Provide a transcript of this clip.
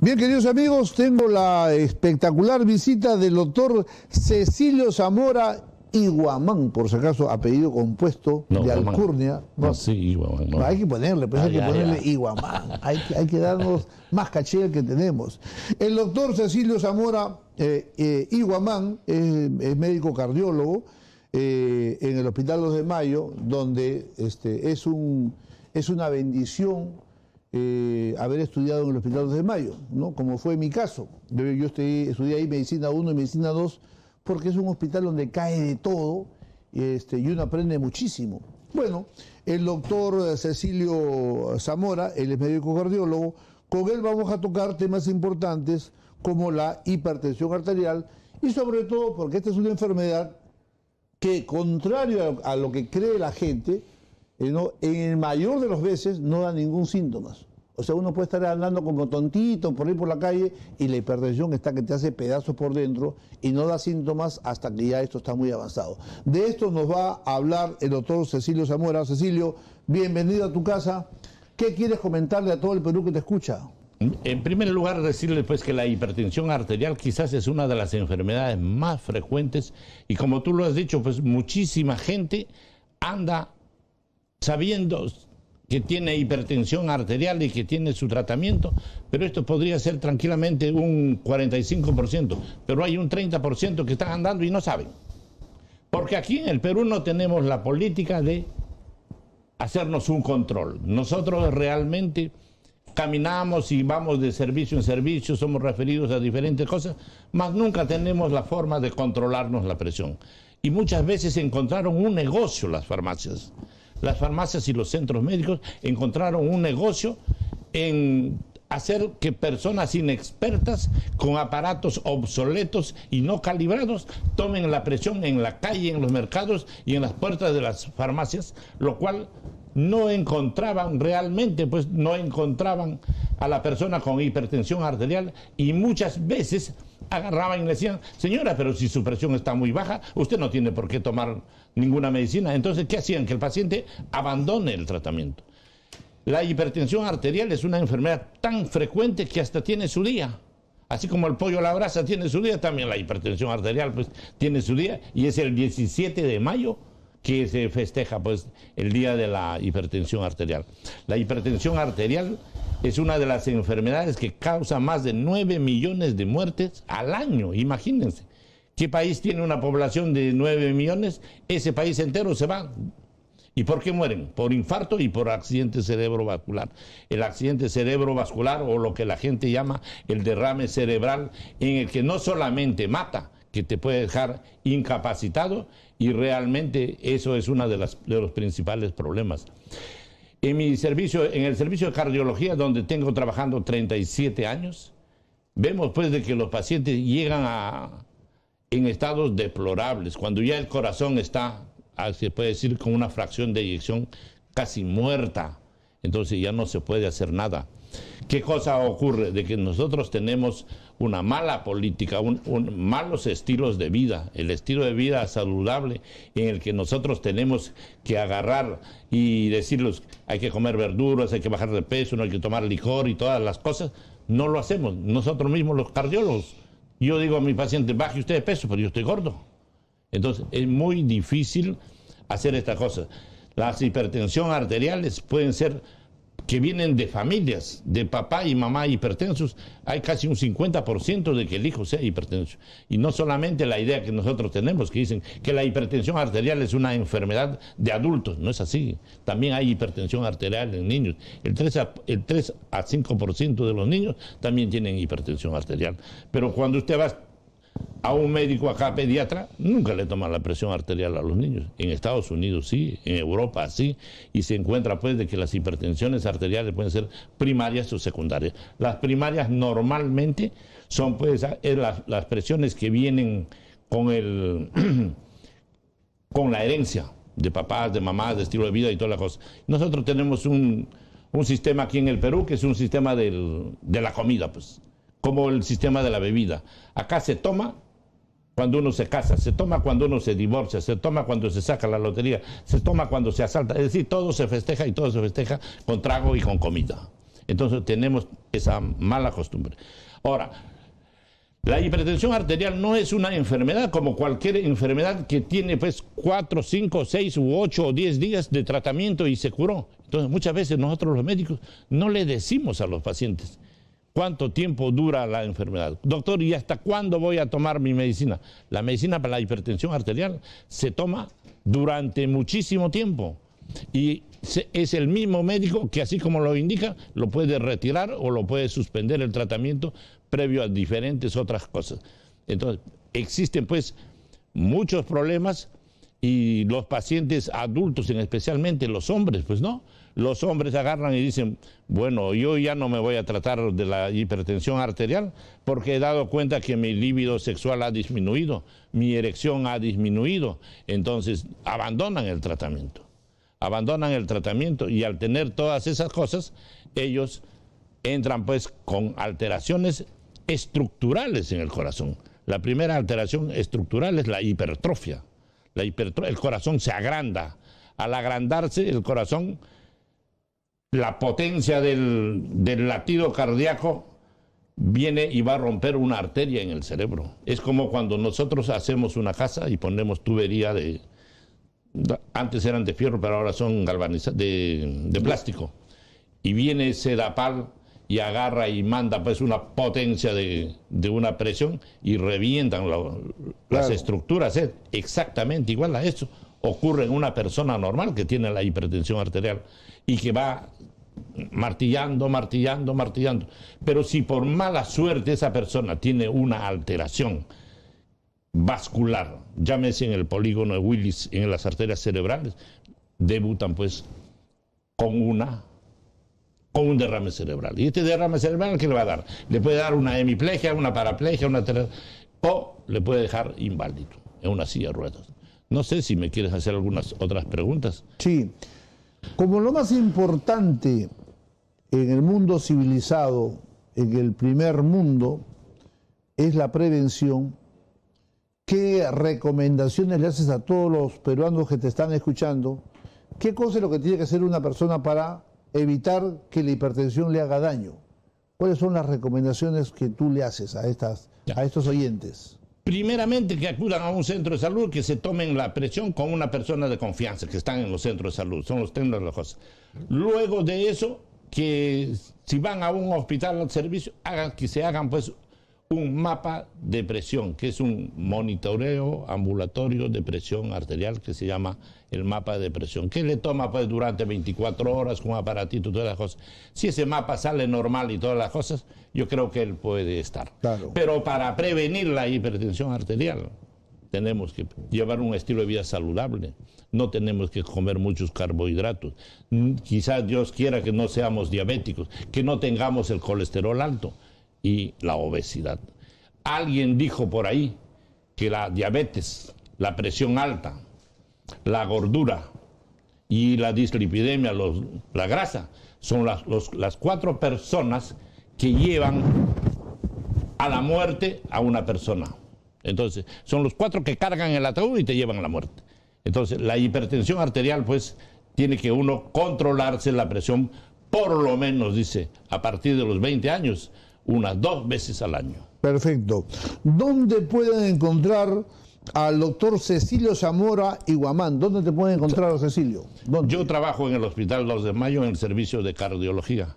Bien, queridos amigos, tengo la espectacular visita del doctor Cecilio Zamora Iguamán, por si acaso, apellido compuesto de Alcurnia. No, sí, Iguamán. Hay que ponerle, pues hay que ponerle Iguamán. hay, que, darnos más caché que tenemos. El doctor Cecilio Zamora eh, eh Iguamán es, médico cardiólogo eh, en el Hospital 2 de Mayo, donde este, es, un, es una bendición eh, haber estudiado en el Hospital de Mayo, ¿no? como fue mi caso. Yo, estudié, ahí medicina 1 y medicina 2 porque es un hospital donde cae de todo este, y uno aprende muchísimo. Bueno, el doctor eh, Cecilio Zamora, él es médico cardiólogo, con él vamos a tocar temas importantes como la hipertensión arterial y sobre todo porque esta es una enfermedad que, contrario a lo que cree la gente, en el mayor de los veces no da ningún síntoma. O sea, uno puede estar andando como tontito por ahí por la calle y la hipertensión está que te hace pedazos por dentro y no da síntomas hasta que ya esto está muy avanzado. De esto nos va a hablar el doctor Cecilio Zamora. Cecilio, bienvenido a tu casa. ¿Qué quieres comentarle a todo el Perú que te escucha? En primer lugar, decirle pues que la hipertensión arterial quizás es una de las enfermedades más frecuentes y como tú lo has dicho, pues muchísima gente anda sabiendo que tiene hipertensión arterial y que tiene su tratamiento, pero esto podría ser tranquilamente un 45%, pero hay un 30% que están andando y no saben. Porque aquí en el Perú no tenemos la política de hacernos un control. Nosotros realmente caminamos y vamos de servicio en servicio, somos referidos a diferentes cosas, mas nunca tenemos la forma de controlarnos la presión. Y muchas veces encontraron un negocio las farmacias las farmacias y los centros médicos encontraron un negocio en hacer que personas inexpertas con aparatos obsoletos y no calibrados tomen la presión en la calle, en los mercados y en las puertas de las farmacias, lo cual no encontraban realmente, pues no encontraban a la persona con hipertensión arterial y muchas veces agarraban y le decían, señora, pero si su presión está muy baja, usted no tiene por qué tomar ninguna medicina. Entonces, ¿qué hacían? Que el paciente abandone el tratamiento. La hipertensión arterial es una enfermedad tan frecuente que hasta tiene su día. Así como el pollo a la brasa tiene su día, también la hipertensión arterial pues, tiene su día y es el 17 de mayo que se festeja pues el día de la hipertensión arterial. La hipertensión arterial es una de las enfermedades que causa más de 9 millones de muertes al año, imagínense. ¿Qué país tiene una población de 9 millones? Ese país entero se va. ¿Y por qué mueren? Por infarto y por accidente cerebrovascular. El accidente cerebrovascular o lo que la gente llama el derrame cerebral, en el que no solamente mata, que te puede dejar incapacitado y realmente eso es uno de, los principales problemas. En mi servicio, en el servicio de cardiología, donde tengo trabajando 37 años, vemos pues de que los pacientes llegan en estados deplorables, cuando ya el corazón está, ah, se puede decir, con una fracción de eyección casi muerta, entonces ya no se puede hacer nada. ¿Qué cosa ocurre? De que nosotros tenemos una mala política, un, malos estilos de vida, el estilo de vida saludable en el que nosotros tenemos que agarrar y decirles hay que comer verduras, hay que bajar de peso, no hay que tomar licor y todas las cosas, no lo hacemos. Nosotros mismos los cardiólogos, yo digo a mi paciente baje usted de peso, pero yo estoy gordo. Entonces es muy difícil hacer estas cosas. Las hipertensión arteriales pueden ser que vienen de familias, de papá y mamá hipertensos, hay casi un 50% de que el hijo sea hipertenso. Y no solamente la idea que nosotros tenemos, que dicen que la hipertensión arterial es una enfermedad de adultos, no es así. También hay hipertensión arterial en niños. El 3 a, el a 5% de los niños también tienen hipertensión arterial. Pero cuando usted va a un médico acá pediatra, nunca le toman la presión arterial a los niños. En Estados Unidos sí, en Europa sí, y se encuentra pues de que las hipertensiones arteriales pueden ser primarias o secundarias. Las primarias normalmente son pues ah, las, presiones que vienen con el con la herencia de papás, de mamás, de estilo de vida y todas las cosas. Nosotros tenemos un, un sistema aquí en el Perú que es un sistema de la comida, pues como el sistema de la bebida. Acá se toma cuando uno se casa, se toma cuando uno se divorcia, se toma cuando se saca la lotería, se toma cuando se asalta. Es decir, todo se festeja y todo se festeja con trago y con comida. Entonces tenemos esa mala costumbre. Ahora, la hipertensión arterial no es una enfermedad como cualquier enfermedad que tiene pues ...cuatro, cinco, seis u ocho o diez días de tratamiento y se curó. Entonces muchas veces nosotros los médicos no le decimos a los pacientes cuánto tiempo dura la enfermedad. Doctor, ¿y hasta cuándo voy a tomar mi medicina? La medicina para la hipertensión arterial se toma durante muchísimo tiempo y es el mismo médico que así como lo indica, lo puede retirar o lo puede suspender el tratamiento previo a diferentes otras cosas. Entonces, existen pues muchos problemas y los pacientes adultos, en especialmente los hombres, pues no. Los hombres agarran y dicen, bueno, yo ya no me voy a tratar de la hipertensión arterial porque he dado cuenta que mi líbido sexual ha disminuido, mi erección ha disminuido. Entonces, abandonan el tratamiento. Abandonan el tratamiento y al tener todas esas cosas, ellos entran pues con alteraciones estructurales en el corazón. La primera alteración estructural es la hipertrofia el corazón se agranda. Al agrandarse el corazón, la potencia del, latido cardíaco viene y va a romper una arteria en el cerebro. Es como cuando nosotros hacemos una casa y ponemos tubería de... Antes eran de fierro, pero ahora son galvanizadas, de, plástico. Y viene ese dapal y agarra y manda pues una potencia de, una presión y revientan las estructuras. ¿eh? exactamente igual a eso. Ocurre en una persona normal que tiene la hipertensión arterial y que va martillando, martillando, martillando. Pero si por mala suerte esa persona tiene una alteración vascular, llámese en el polígono de Willis, en las arterias cerebrales, debutan pues con una o un derrame cerebral. ¿Y este derrame cerebral qué le va a dar? Le puede dar una hemiplegia, una paraplegia, una o le puede dejar inválido en una silla de ruedas. No sé si me quieres hacer algunas otras preguntas. Sí. Como lo más importante en el mundo civilizado, en el primer mundo, es la prevención, ¿qué recomendaciones le haces a todos los peruanos que te están escuchando? ¿Qué cosa es lo que tiene que hacer una persona para evitar que la hipertensión le haga daño. ¿Cuáles son las recomendaciones que tú le haces a, estas, a estos oyentes? primeramente que acudan a un centro de salud, que se tomen la presión con una persona de confianza que están en los centros de salud, son los tecnólogos. Luego de eso, que si van a un hospital al servicio, hagan, que se hagan pues un mapa de presión, que es un monitoreo ambulatorio de presión arterial que se llama el mapa de presión. ¿Qué le toma pues, durante 24 horas con aparatito y todas las cosas? Si ese mapa sale normal y todas las cosas, yo creo que él puede estar. Claro. Pero para prevenir la hipertensión arterial tenemos que llevar un estilo de vida saludable, no tenemos que comer muchos carbohidratos, quizás Dios quiera que no seamos diabéticos, que no tengamos el colesterol alto y la obesidad. Alguien dijo por ahí que la diabetes, la presión alta, la gordura y la dislipidemia, la grasa, son las, las cuatro personas que llevan a la muerte a una persona. Entonces, son los cuatro que cargan el ataúd y te llevan a la muerte. Entonces, la hipertensión arterial, pues, tiene que uno controlarse la presión, por lo menos, dice, a partir de los 20 años unas dos veces al año. Perfecto. ¿Dónde pueden encontrar al doctor Cecilio Zamora Iguamán? ¿Dónde te pueden encontrar, Cecilio? Yo trabajo en el Hospital 2 de Mayo en el servicio de cardiología.